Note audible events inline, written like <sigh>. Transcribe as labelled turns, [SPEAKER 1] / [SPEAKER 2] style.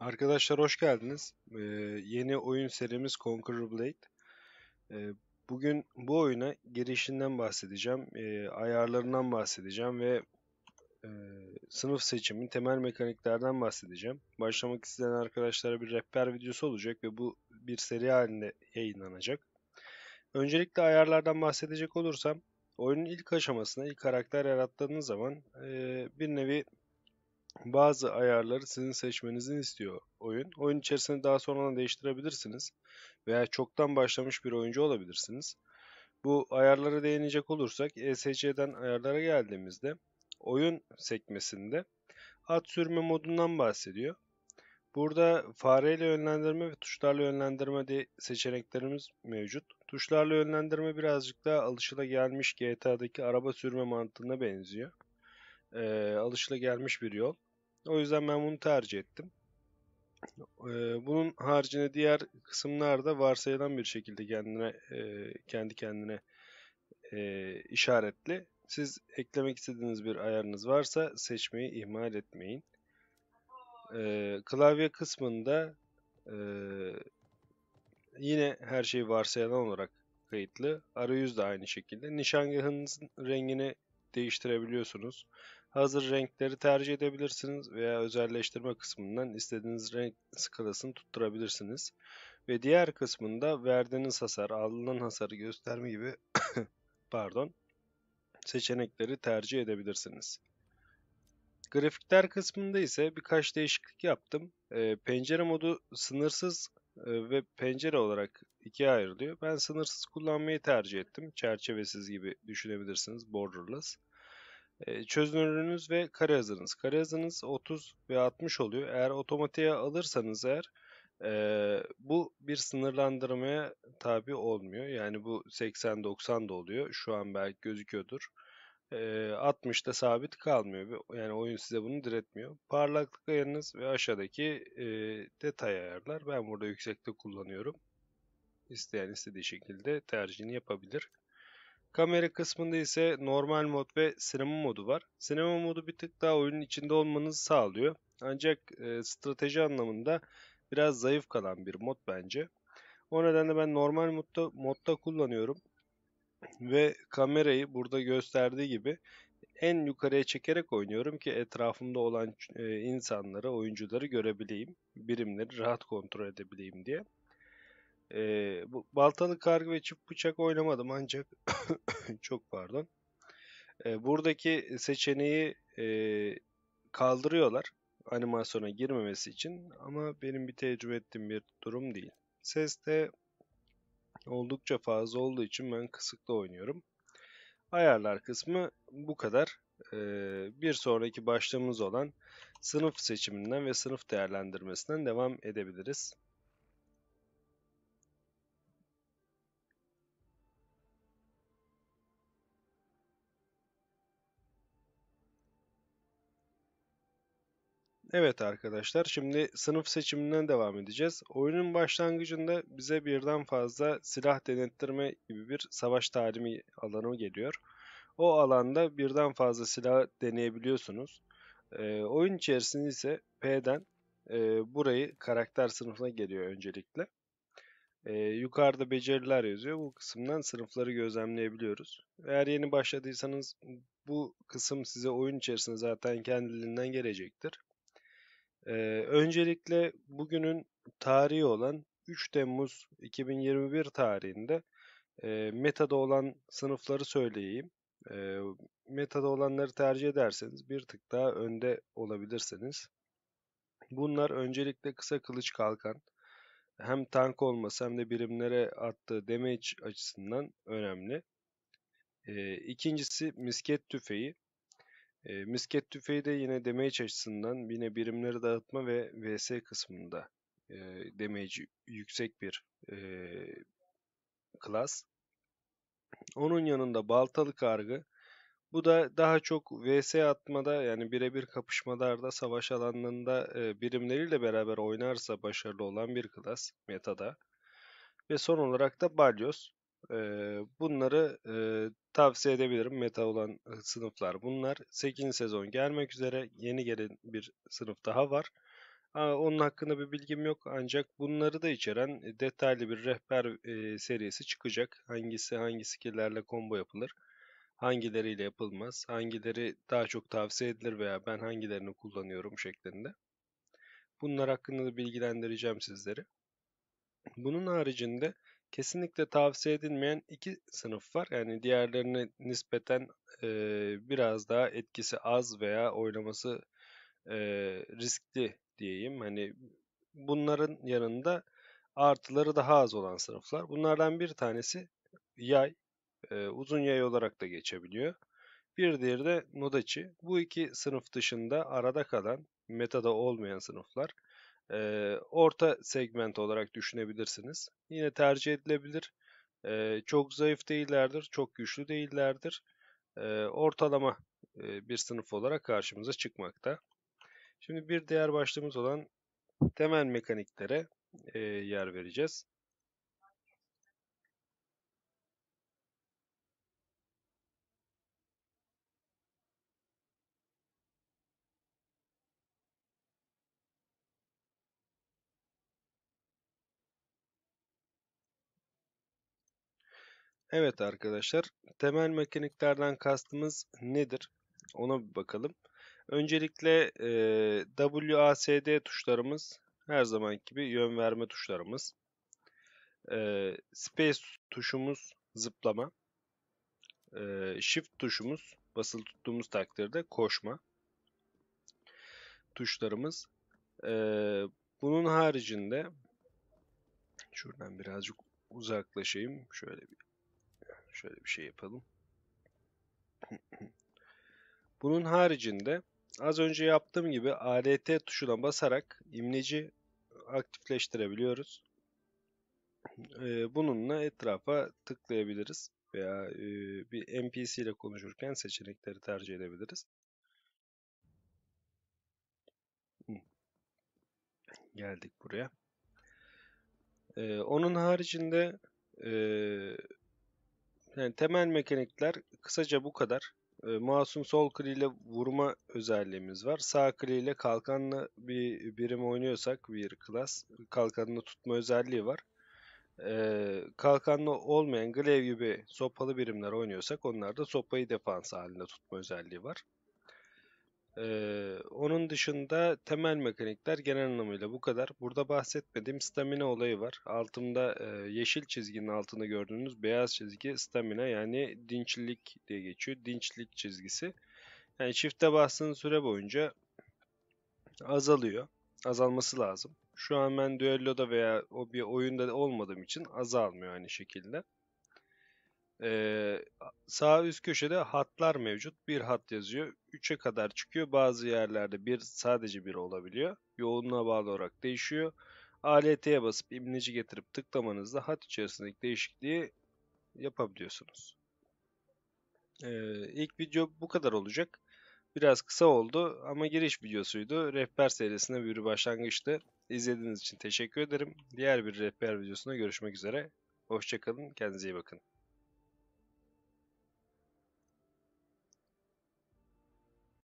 [SPEAKER 1] Arkadaşlar hoş geldiniz. Ee, yeni oyun serimiz Conqueror Blade. Ee, bugün bu oyuna girişinden bahsedeceğim, e, ayarlarından bahsedeceğim ve e, sınıf seçimi, temel mekaniklerden bahsedeceğim. Başlamak isteyen arkadaşlara bir rehber videosu olacak ve bu bir seri halinde yayınlanacak. Öncelikle ayarlardan bahsedecek olursam, oyunun ilk aşamasına ilk karakter yarattığınız zaman e, bir nevi bazı ayarları sizin seçmenizi istiyor oyun. Oyun içerisinde daha sonradan değiştirebilirsiniz veya çoktan başlamış bir oyuncu olabilirsiniz. Bu ayarlara değinecek olursak ESC'den ayarlara geldiğimizde oyun sekmesinde at sürme modundan bahsediyor. Burada fareyle yönlendirme ve tuşlarla yönlendirme diye seçeneklerimiz mevcut. Tuşlarla yönlendirme birazcık daha alışılagelmiş GTA'daki araba sürme mantığına benziyor. Ee, alışılagelmiş bir yol. O yüzden ben bunu tercih ettim. Ee, bunun haricinde diğer kısımlarda varsayılan bir şekilde kendine e, kendi kendine e, işaretli. Siz eklemek istediğiniz bir ayarınız varsa seçmeyi ihmal etmeyin. Ee, klavye kısmında e, yine her şey varsayılan olarak kayıtlı. Arayüz de aynı şekilde. Nişangahınızın rengini değiştirebiliyorsunuz. Hazır renkleri tercih edebilirsiniz veya özelleştirme kısmından istediğiniz renk skalasını tutturabilirsiniz. Ve diğer kısmında verdiğiniz hasar, alınan hasarı gösterme gibi <coughs> pardon seçenekleri tercih edebilirsiniz. Grafikler kısmında ise birkaç değişiklik yaptım. E, pencere modu sınırsız e, ve pencere olarak ikiye ayrılıyor. Ben sınırsız kullanmayı tercih ettim. Çerçevesiz gibi düşünebilirsiniz, borderless çözünürlüğünüz ve kare hızınız. Kare hızınız 30 ve 60 oluyor. Eğer otomatiğe alırsanız eğer e, bu bir sınırlandırmaya tabi olmuyor. Yani bu 80-90 da oluyor. Şu an belki gözüküyordur. E, 60'da sabit kalmıyor. Yani oyun size bunu diretmiyor. Parlaklık ayarınız ve aşağıdaki e, detay ayarlar. Ben burada yüksekte kullanıyorum. İsteyen istediği şekilde tercihini yapabilir. Kamera kısmında ise normal mod ve sinema modu var. Sinema modu bir tık daha oyunun içinde olmanızı sağlıyor. Ancak e, strateji anlamında biraz zayıf kalan bir mod bence. O nedenle ben normal modda, modda kullanıyorum. Ve kamerayı burada gösterdiği gibi en yukarıya çekerek oynuyorum ki etrafımda olan e, insanları, oyuncuları görebileyim, birimleri rahat kontrol edebileyim diye. E, bu, baltalı kargı ve çift bıçak oynamadım ancak <coughs> çok pardon. E, buradaki seçeneği e, kaldırıyorlar animasyona girmemesi için ama benim bir tecrübe ettiğim bir durum değil. Ses de oldukça fazla olduğu için ben kısıkta oynuyorum. Ayarlar kısmı bu kadar. Ee, bir sonraki başlığımız olan sınıf seçiminden ve sınıf değerlendirmesinden devam edebiliriz. Evet arkadaşlar şimdi sınıf seçiminden devam edeceğiz. Oyunun başlangıcında bize birden fazla silah denettirme gibi bir savaş tarihi alanı geliyor. O alanda birden fazla silah deneyebiliyorsunuz. E, oyun içerisinde ise P'den e, burayı karakter sınıfına geliyor öncelikle. E, yukarıda beceriler yazıyor. Bu kısımdan sınıfları gözlemleyebiliyoruz. Eğer yeni başladıysanız bu kısım size oyun içerisinde zaten kendiliğinden gelecektir. Ee, öncelikle bugünün tarihi olan 3 Temmuz 2021 tarihinde e, metada olan sınıfları söyleyeyim. E, metada olanları tercih ederseniz bir tık daha önde olabilirsiniz. Bunlar öncelikle kısa kılıç kalkan hem tank olması hem de birimlere attığı damage açısından önemli. E, ikincisi misket tüfeği. E, misket tüfeği de yine damage açısından yine birimleri dağıtma ve vs kısmında e, damage yüksek bir e, klas. Onun yanında baltalı kargı. Bu da daha çok vs atmada yani birebir kapışmalarda savaş alanlarında e, birimleriyle beraber oynarsa başarılı olan bir klas metada. Ve son olarak da balyoz bunları e, tavsiye edebilirim. Meta olan sınıflar bunlar. 8. sezon gelmek üzere yeni gelen bir sınıf daha var. Onun hakkında bir bilgim yok ancak bunları da içeren detaylı bir rehber e, serisi çıkacak. Hangisi hangi skill'lerle combo yapılır, hangileriyle yapılmaz, hangileri daha çok tavsiye edilir veya ben hangilerini kullanıyorum şeklinde. Bunlar hakkında da bilgilendireceğim sizleri. Bunun haricinde kesinlikle tavsiye edilmeyen iki sınıf var. Yani diğerlerine nispeten e, biraz daha etkisi az veya oynaması e, riskli diyeyim. Hani bunların yanında artıları daha az olan sınıflar. Bunlardan bir tanesi yay, e, uzun yay olarak da geçebiliyor. Bir diğeri de nodaçı. Bu iki sınıf dışında arada kalan, metada olmayan sınıflar e, orta segment olarak düşünebilirsiniz. Yine tercih edilebilir. E, çok zayıf değillerdir, çok güçlü değillerdir. E, ortalama e, bir sınıf olarak karşımıza çıkmakta. Şimdi bir diğer başlığımız olan temel mekaniklere e, yer vereceğiz. Evet arkadaşlar, temel mekaniklerden kastımız nedir? Ona bir bakalım. Öncelikle e, WASD tuşlarımız her zaman gibi yön verme tuşlarımız. E, space tuşumuz zıplama. E, shift tuşumuz basılı tuttuğumuz takdirde koşma tuşlarımız. E, bunun haricinde şuradan birazcık uzaklaşayım. Şöyle bir Şöyle bir şey yapalım. <clears throat> Bunun haricinde az önce yaptığım gibi ALT tuşuna basarak imleci aktifleştirebiliyoruz. Ee, bununla etrafa tıklayabiliriz veya e, bir NPC ile konuşurken seçenekleri tercih edebiliriz. Geldik buraya. Ee, onun haricinde e, yani temel mekanikler kısaca bu kadar. Ee, masum sol kliyle vurma özelliğimiz var. Sağ kliyle kalkanla bir birim oynuyorsak bir klas kalkanını tutma özelliği var. E, ee, kalkanlı olmayan glaive gibi sopalı birimler oynuyorsak onlarda sopayı defans halinde tutma özelliği var. Ee, onun dışında temel mekanikler genel anlamıyla bu kadar. Burada bahsetmediğim stamina olayı var. Altımda e, yeşil çizginin altında gördüğünüz beyaz çizgi stamina yani dinçlik diye geçiyor. Dinçlik çizgisi. Yani çifte bastığın süre boyunca azalıyor. Azalması lazım. Şu an ben düelloda veya o bir oyunda olmadığım için azalmıyor aynı şekilde. Ee, sağ üst köşede hatlar mevcut. Bir hat yazıyor. 3'e kadar çıkıyor. Bazı yerlerde bir sadece bir olabiliyor. Yoğunluğa bağlı olarak değişiyor. ALT'ye basıp imleci getirip tıklamanızla hat içerisindeki değişikliği yapabiliyorsunuz. Ee, ilk video bu kadar olacak. Biraz kısa oldu ama giriş videosuydu. Rehber serisine bir başlangıçtı. İzlediğiniz için teşekkür ederim. Diğer bir rehber videosunda görüşmek üzere. Hoşçakalın, kendinize iyi bakın.